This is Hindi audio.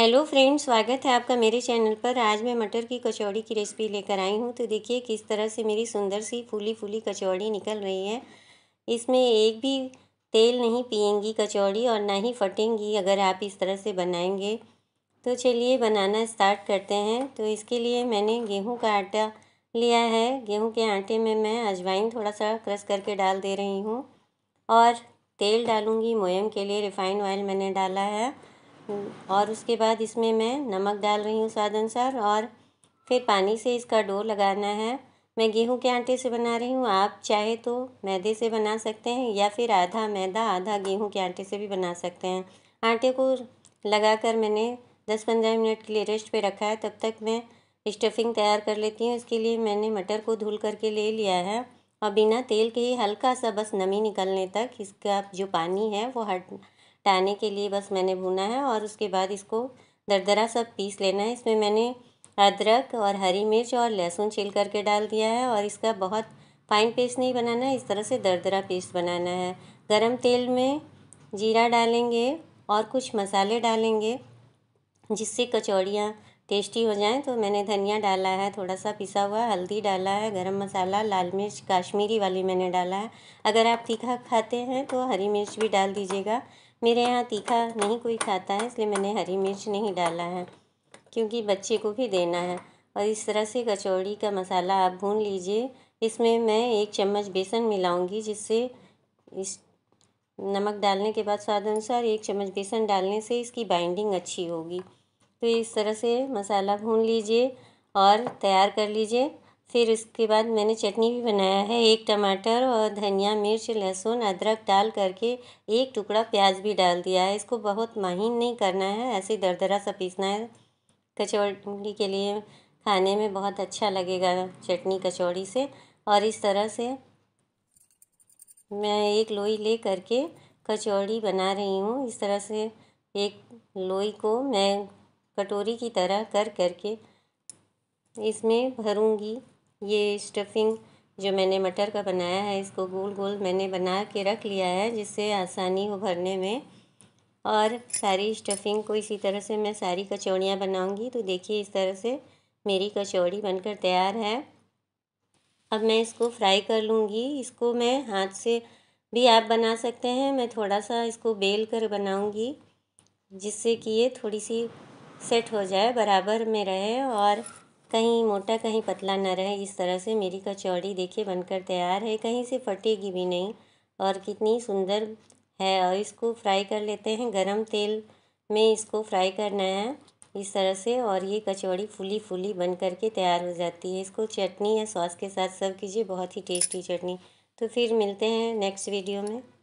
हेलो फ्रेंड्स स्वागत है आपका मेरे चैनल पर आज मैं मटर की कचौड़ी की रेसिपी लेकर आई हूँ तो देखिए किस तरह से मेरी सुंदर सी फूली फूली कचौड़ी निकल रही है इसमें एक भी तेल नहीं पिएंगी कचौड़ी और ना ही फटेंगी अगर आप इस तरह से बनाएंगे तो चलिए बनाना स्टार्ट करते हैं तो इसके लिए मैंने गेहूँ का आटा लिया है गेहूँ के आटे में मैं अजवाइन थोड़ा सा क्रश करके डाल दे रही हूँ और तेल डालूँगी मोयम के लिए रिफ़ाइंड ऑयल मैंने डाला है और उसके बाद इसमें मैं नमक डाल रही हूँ स्वाद अनुसार और फिर पानी से इसका डो लगाना है मैं गेहूं के आटे से बना रही हूँ आप चाहे तो मैदे से बना सकते हैं या फिर आधा मैदा आधा गेहूं के आटे से भी बना सकते हैं आटे को लगाकर मैंने दस पंद्रह मिनट के लिए रेस्ट पे रखा है तब तक मैं स्टफिंग तैयार कर लेती हूँ इसके लिए मैंने मटर को धुल करके ले लिया है और बिना तेल के ही हल्का सा बस नमी निकलने तक इसका जो पानी है वो हट ताने के लिए बस मैंने भुना है और उसके बाद इसको दरदरा सब पीस लेना है इसमें मैंने अदरक और हरी मिर्च और लहसुन छील करके डाल दिया है और इसका बहुत फाइन पेस्ट नहीं बनाना है इस तरह से दरदरा पेस्ट बनाना है गरम तेल में जीरा डालेंगे और कुछ मसाले डालेंगे जिससे कचौड़ियाँ टेस्टी हो जाएं तो मैंने धनिया डाला है थोड़ा सा पिसा हुआ हल्दी डाला है गरम मसाला लाल मिर्च काश्मीरी वाली मैंने डाला है अगर आप तीखा खाते हैं तो हरी मिर्च भी डाल दीजिएगा मेरे यहाँ तीखा नहीं कोई खाता है इसलिए मैंने हरी मिर्च नहीं डाला है क्योंकि बच्चे को भी देना है और इस तरह से कचौड़ी का मसाला आप भून लीजिए इसमें मैं एक चम्मच बेसन मिलाऊंगी जिससे इस नमक डालने के बाद स्वाद अनुसार एक चम्मच बेसन डालने से इसकी बाइंडिंग अच्छी होगी तो इस तरह से मसाला भून लीजिए और तैयार कर लीजिए फिर उसके बाद मैंने चटनी भी बनाया है एक टमाटर और धनिया मिर्च लहसुन अदरक डाल करके एक टुकड़ा प्याज भी डाल दिया है इसको बहुत महीन नहीं करना है ऐसे दरदरा सा पीसना है कचौड़ी के लिए खाने में बहुत अच्छा लगेगा चटनी कचौड़ी से और इस तरह से मैं एक लोई ले करके कचौड़ी बना रही हूँ इस तरह से एक लोई को मैं कटोरी की तरह कर करके इसमें भरूँगी ये स्टफिंग जो मैंने मटर का बनाया है इसको गोल गोल मैंने बना के रख लिया है जिससे आसानी हो भरने में और सारी स्टफिंग को इसी तरह से मैं सारी कचौड़ियाँ बनाऊँगी तो देखिए इस तरह से मेरी कचौड़ी बनकर तैयार है अब मैं इसको फ्राई कर लूँगी इसको मैं हाथ से भी आप बना सकते हैं मैं थोड़ा सा इसको बेल कर बनाऊँगी जिससे कि ये थोड़ी सी सेट हो जाए बराबर में रहे और कहीं मोटा कहीं पतला ना रहे इस तरह से मेरी कचौड़ी देखिए बनकर तैयार है कहीं से फटेगी भी नहीं और कितनी सुंदर है और इसको फ्राई कर लेते हैं गरम तेल में इसको फ्राई करना है इस तरह से और ये कचौड़ी फुली फुली बन करके तैयार हो जाती है इसको चटनी या सॉस के साथ सर्व कीजिए बहुत ही टेस्टी चटनी तो फिर मिलते हैं नेक्स्ट वीडियो में